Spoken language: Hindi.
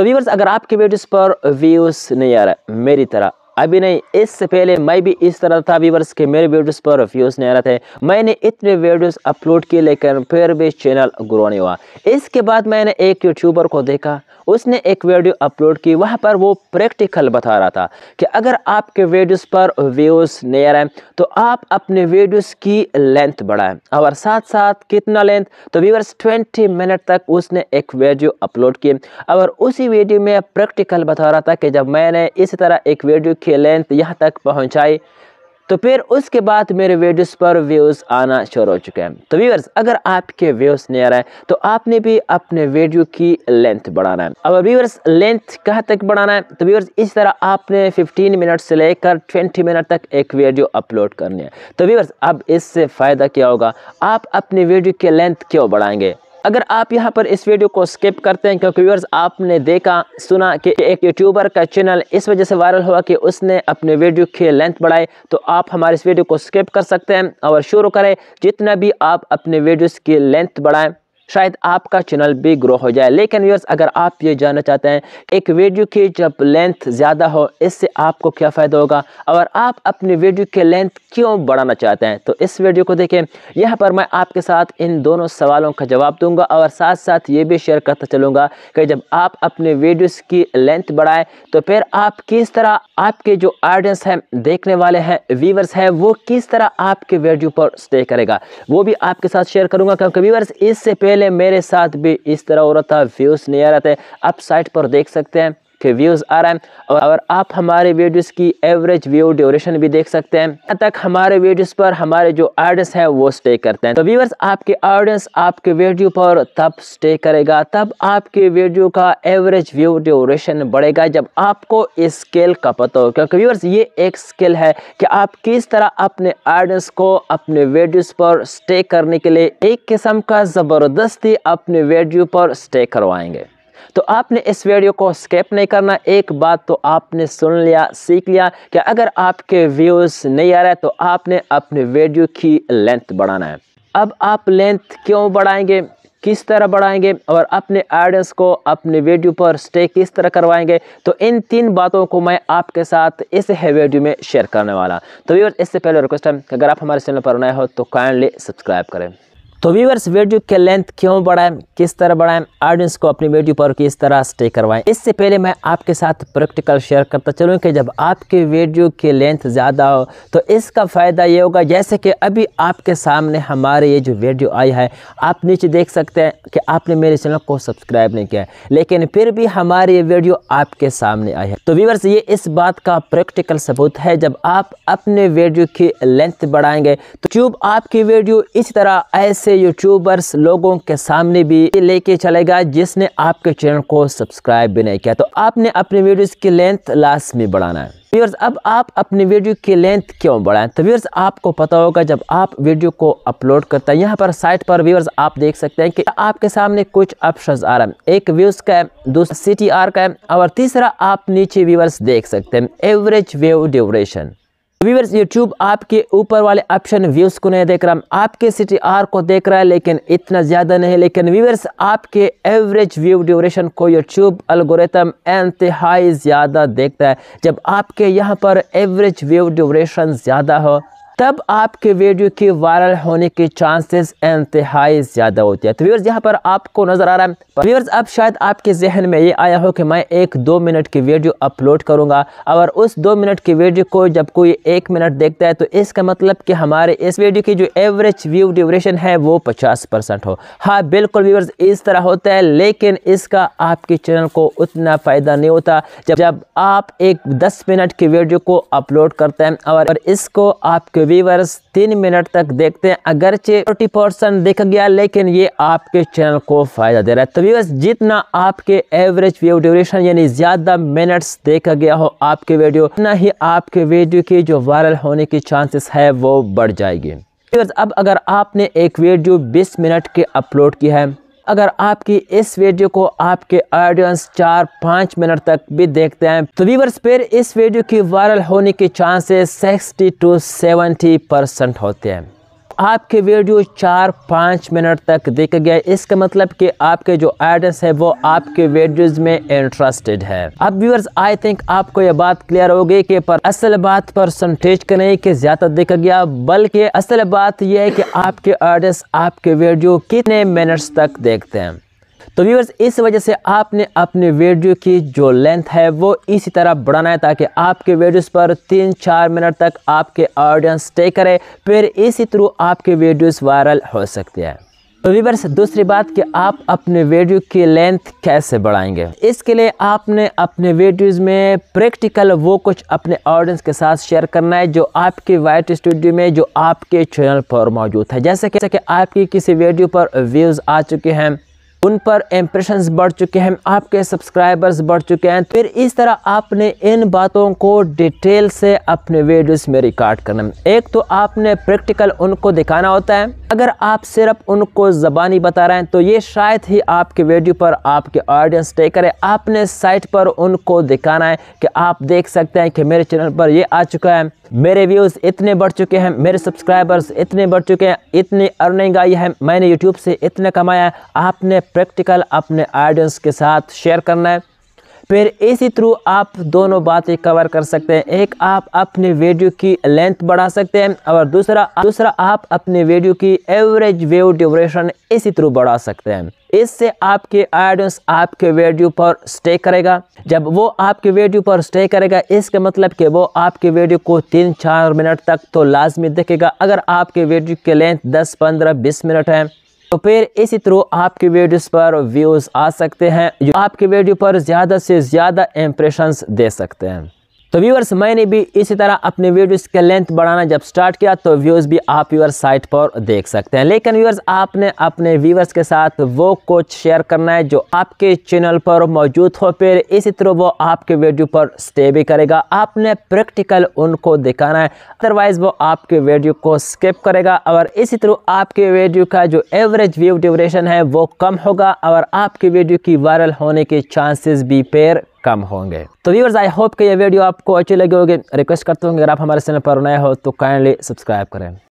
तो व्यूवर्स अगर आपके वीडियोस पर व्यूज़ नहीं आ रहा मेरी तरह अभी नहीं इससे पहले मैं भी इस तरह था व्यूवर्स के मेरे वीडियोस पर व्यूज नहीं आ रहे थे मैंने इतने वीडियोस अपलोड किए लेकिन फिर भी चैनल ग्रो नहीं हुआ इसके बाद मैंने एक यूट्यूबर को देखा उसने एक वीडियो अपलोड की वहाँ पर वो प्रैक्टिकल बता रहा था कि अगर आपके वीडियोस पर व्यूज़ नहीं आ रहे तो आप अपने वीडियोस की लेंथ बढ़ाएं और साथ साथ कितना लेंथ तो व्यूवर्स 20 मिनट तक उसने एक वीडियो अपलोड किए और उसी वीडियो में प्रैक्टिकल बता रहा था कि जब मैंने इस तरह एक वीडियो की लेंथ यहाँ तक पहुँचाई तो फिर उसके बाद मेरे वीडियोस पर व्यूज़ आना शुरू हो चुके हैं तो व्यूअर्स अगर आपके व्यूज़ नहीं आ रहे हैं तो आपने भी अपने वीडियो की लेंथ बढ़ाना है अब व्यूअर्स लेंथ कहाँ तक बढ़ाना है तो व्यूअर्स इस तरह आपने 15 मिनट से लेकर 20 मिनट तक एक वीडियो अपलोड करनी है तो व्यूअर्स अब इससे फ़ायदा क्या होगा आप अपनी वीडियो की लेंथ क्यों बढ़ाएंगे अगर आप यहाँ पर इस वीडियो को स्किप करते हैं क्योंकि व्यूअर्स आपने देखा सुना कि एक यूट्यूबर का चैनल इस वजह से वायरल हुआ कि उसने अपने वीडियो की लेंथ बढ़ाई तो आप हमारे इस वीडियो को स्किप कर सकते हैं और शुरू करें जितना भी आप अपने वीडियोस की लेंथ बढ़ाएं शायद आपका चैनल भी ग्रो हो जाए लेकिन व्यूअर्स अगर आप ये जानना चाहते हैं एक वीडियो की जब लेंथ ज़्यादा हो इससे आपको क्या फ़ायदा होगा और आप अपनी वीडियो के लेंथ क्यों बढ़ाना चाहते हैं तो इस वीडियो को देखें यहाँ पर मैं आपके साथ इन दोनों सवालों का जवाब दूंगा और साथ साथ ये भी शेयर करता चलूँगा कि जब आप अपने वीडियोस की लेंथ बढ़ाएं तो फिर आप किस तरह आपके जो ऑडियंस हैं देखने वाले हैं व्यूवर्स हैं वो किस तरह आपके वीडियो पर स्टे करेगा वो भी आपके साथ शेयर करूँगा क्योंकि व्यूवर्स इससे पहले पहले मेरे साथ भी इस तरह हो रहा था व्यूज़ नहीं आ रहा था आप साइट पर देख सकते हैं के व्यूज़ आ रहा है और आप हमारे वीडियोस की एवरेज व्यू ड्यूरेशन भी देख सकते हैं यहाँ तक हमारे वीडियोस पर हमारे जो ऑडियंस हैं वो स्टे करते हैं तो व्यूवर्स आपके ऑडियंस आपके वीडियो पर तब स्टे करेगा तब आपके वीडियो का एवरेज व्यू ड्यूरेशन बढ़ेगा जब आपको इस स्केल का पता हो क्योंकि व्यूवर्स ये एक स्किल है कि आप किस तरह अपने ऑडियंस को अपने वीडियोस पर स्टे करने के लिए एक किस्म का ज़बरदस्ती अपने वीडियो पर स्टे करवाएंगे तो आपने इस वीडियो को स्किप नहीं करना एक बात तो आपने सुन लिया सीख लिया कि अगर आपके व्यूज़ नहीं आ रहा है तो आपने अपने वीडियो की लेंथ बढ़ाना है अब आप लेंथ क्यों बढ़ाएंगे किस तरह बढ़ाएंगे और अपने ऑडियंस को अपने वीडियो पर स्टे किस तरह करवाएंगे तो इन तीन बातों को मैं आपके साथ इस है वीडियो में शेयर करने वाला तो व्यूअर्स इससे पहले रिक्वेस्ट है अगर आप हमारे चैनल पर नए हो तो काइंडली सब्सक्राइब करें तो व्यूवर्स वीडियो के लेंथ क्यों बढ़ाएं किस तरह बढ़ाएं ऑडियंस को अपनी वीडियो पर किस तरह स्टे करवाएं इससे पहले मैं आपके साथ प्रैक्टिकल शेयर करता चलूँ कि जब आपके वीडियो की लेंथ ज़्यादा हो तो इसका फ़ायदा ये होगा जैसे कि अभी आपके सामने हमारे ये जो वीडियो आई है आप नीचे देख सकते हैं कि आपने मेरे चैनल को सब्सक्राइब नहीं किया है लेकिन फिर भी हमारी ये वीडियो आपके सामने आई है तो व्यूवर्स ये इस बात का प्रैक्टिकल सबूत है जब आप अपने वीडियो की लेंथ बढ़ाएंगे तो ट्यूब आपकी वीडियो इस तरह ऐसे ऐसे यूट्यूबर्स लोगों के सामने भी लेके चलेगा जिसने आपके चैनल को सब्सक्राइब भी नहीं किया तो आपने अपने वीडियोस की लेंथ लास्ट में बढ़ाना है व्यूअर्स अब आप अपनी वीडियो की लेंथ क्यों बढ़ाएं तो व्यूअर्स आपको पता होगा जब आप वीडियो को अपलोड करते हैं यहाँ पर साइट पर व्यूअर्स आप देख सकते हैं कि आपके सामने कुछ ऑप्शन आ रहे हैं एक व्यूज का है दूसरा सी का है और तीसरा आप नीचे व्यूअर्स देख सकते हैं average view duration viewers YouTube आपके ऊपर वाले ऑप्शन व्यूज़ को नहीं देख रहा आपके सिटी आर को देख रहा है लेकिन इतना ज़्यादा नहीं लेकिन व्यूवर्स आपके एवरेज व्यू ड्यूरेशन को यूट्यूब अलगोरेतम इंतहाई ज़्यादा देखता है जब आपके यहाँ पर एवरेज व्यू ड्यूरेशन ज़्यादा हो तब आपके वीडियो के वायरल होने के चांसेस इंतहाई ज़्यादा होते हैं तो व्यवर्स यहाँ पर आपको नज़र आ रहा है व्यवर्स अब शायद आपके जहन में ये आया हो कि मैं एक दो मिनट की वीडियो अपलोड करूँगा और उस दो मिनट की वीडियो को जब कोई एक मिनट देखता है तो इसका मतलब कि हमारे इस वीडियो की जो एवरेज व्यू ड्यूरेशन है वो पचास परसेंट हो हाँ बिल्कुल व्यवर्स इस तरह होता है लेकिन इसका आपके चैनल को उतना फ़ायदा नहीं होता जब जब आप एक दस मिनट की वीडियो को अपलोड करते हैं और इसको आपके व्यूवर्स तीन मिनट तक देखते हैं अगरचे फोर्टी परसेंट दिख गया लेकिन ये आपके चैनल को फ़ायदा दे रहा है तो व्यूवर्स जितना आपके एवरेज व्यू ड्यूरेशन यानी ज़्यादा मिनट्स देखा गया हो आपके वीडियो उतना ही आपके वीडियो की जो वायरल होने की चांसेस है वो बढ़ जाएगी अब अगर आपने एक वीडियो 20 मिनट के अपलोड की है अगर आपकी इस वीडियो को आपके ऑडियंस चार पाँच मिनट तक भी देखते हैं तो वीवर्स फिर इस वीडियो की वायरल होने के chances sixty two seventy percent होते हैं आपके वीडियो चार पाँच मिनट तक दिख गए इसका मतलब कि आपके जो ऑडियंस है वो आपके वीडियोस में इंटरेस्टेड है अब व्यूअर्स आई थिंक आपको ये बात क्लियर हो गई कि पर असल बात परसेंटेज का नहीं कि ज़्यादा देखा गया बल्कि असल बात यह है कि आपके ऑडियंस आपके वीडियो कितने मिनट्स तक देखते हैं तो व्यूवर्स इस वजह से आपने अपने वीडियो की जो लेंथ है वो इसी तरह बढ़ाना है ताकि आपके वीडियोस पर तीन चार मिनट तक आपके ऑडियंस स्टे करे फिर इसी थ्रू आपके वीडियोस वायरल हो सकते हैं तो व्यूवर्स दूसरी बात कि आप अपने वीडियो की लेंथ कैसे बढ़ाएंगे इसके लिए आपने अपने वीडियोस में प्रैक्टिकल वो कुछ अपने ऑडियंस के साथ शेयर करना है जो आपके वाइट स्टूडियो में जो आपके चैनल पर मौजूद है जैसे कि आपकी किसी वीडियो पर व्यूज़ आ चुके हैं उन पर इम्प्रेशन बढ़ चुके हैं आपके सब्सक्राइबर्स बढ़ चुके हैं फिर इस तरह आपने इन बातों को डिटेल से अपने वीडियोस में रिकॉर्ड करना एक तो आपने प्रैक्टिकल उनको दिखाना होता है अगर आप सिर्फ उनको ज़बानी बता रहे हैं तो ये शायद ही आपके वीडियो पर आपके ऑडियंस टे करे आपने साइट पर उनको दिखाना है कि आप देख सकते हैं कि मेरे चैनल पर ये आ चुका है मेरे व्यूज़ इतने बढ़ चुके हैं मेरे सब्सक्राइबर्स इतने बढ़ चुके हैं इतनी अर्निंग आई है मैंने यूट्यूब से इतने कमाया है आपने प्रैक्टिकल अपने ऑडियंस के साथ शेयर करना है फिर इसी थ्रू आप दोनों बातें कवर कर सकते हैं एक आप अपने वीडियो की लेंथ बढ़ा सकते हैं और दूसरा दूसरा आप अपने वीडियो की एवरेज व्यू ड्यूरेशन इसी थ्रू बढ़ा सकते हैं इससे आपके ऑडियंस आपके वीडियो पर स्टे करेगा जब वो आपके वीडियो पर स्टे करेगा इसका मतलब कि वो आपके वीडियो को तीन चार मिनट तक तो लाजमी देखेगा अगर आपके वीडियो की लेंथ दस पंद्रह बीस मिनट है तो फिर इसी थ्रू आपके वीडियोस पर व्यूज़ आ सकते हैं जो आपके वीडियो पर ज़्यादा से ज़्यादा इम्प्रेशंस दे सकते हैं तो व्यूअर्स मैंने भी इसी तरह अपने वीडियोस के लेंथ बढ़ाना जब स्टार्ट किया तो व्यूज़ भी आप व्यूअर्स साइट पर देख सकते हैं लेकिन व्यूअर्स आपने अपने व्यूअर्स के साथ वो कोच शेयर करना है जो आपके चैनल पर मौजूद हो फिर इसी तरह वो आपके वीडियो पर स्टे भी करेगा आपने प्रैक्टिकल उनको दिखाना है अदरवाइज़ वो आपके वीडियो को स्किप करेगा और इसी तरह आपके वीडियो का जो एवरेज व्यू ड्यूरेशन है वो कम होगा और आपकी वीडियो की वायरल होने के चांसेस भी पेर कम होंगे तो व्यवर्स आई होप कि ये वीडियो आपको अच्छी लगी होगी रिक्वेस्ट करते होंगे अगर आप हमारे चैनल पर नए हो तो काइंडली सब्सक्राइब करें